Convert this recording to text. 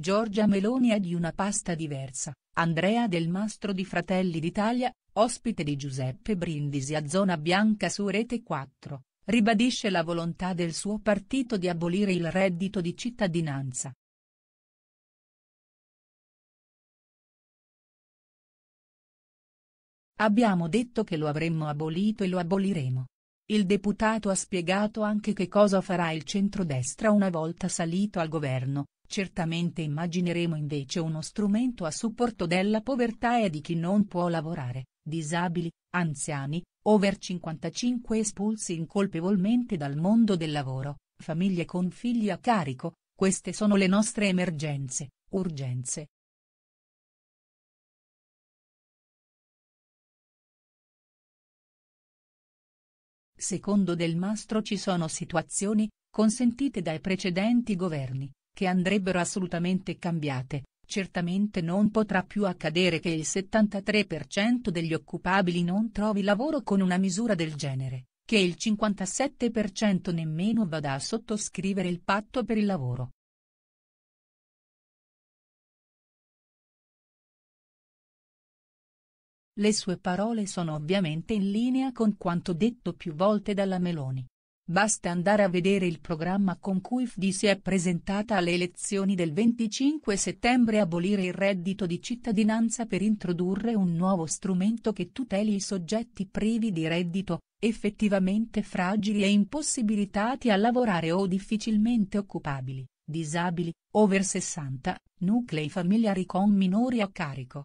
Giorgia Meloni è di una pasta diversa, Andrea Del Mastro di Fratelli d'Italia, ospite di Giuseppe Brindisi a Zona Bianca su Rete 4, ribadisce la volontà del suo partito di abolire il reddito di cittadinanza. Abbiamo detto che lo avremmo abolito e lo aboliremo. Il deputato ha spiegato anche che cosa farà il centrodestra una volta salito al governo, Certamente immagineremo invece uno strumento a supporto della povertà e di chi non può lavorare, disabili, anziani, over 55 espulsi incolpevolmente dal mondo del lavoro, famiglie con figli a carico, queste sono le nostre emergenze, urgenze. Secondo Del Mastro ci sono situazioni, consentite dai precedenti governi, che andrebbero assolutamente cambiate, certamente non potrà più accadere che il 73% degli occupabili non trovi lavoro con una misura del genere, che il 57% nemmeno vada a sottoscrivere il patto per il lavoro. Le sue parole sono ovviamente in linea con quanto detto più volte dalla Meloni, Basta andare a vedere il programma con cui FD si è presentata alle elezioni del 25 settembre e abolire il reddito di cittadinanza per introdurre un nuovo strumento che tuteli i soggetti privi di reddito, effettivamente fragili e impossibilitati a lavorare o difficilmente occupabili, disabili, over 60, nuclei familiari con minori a carico,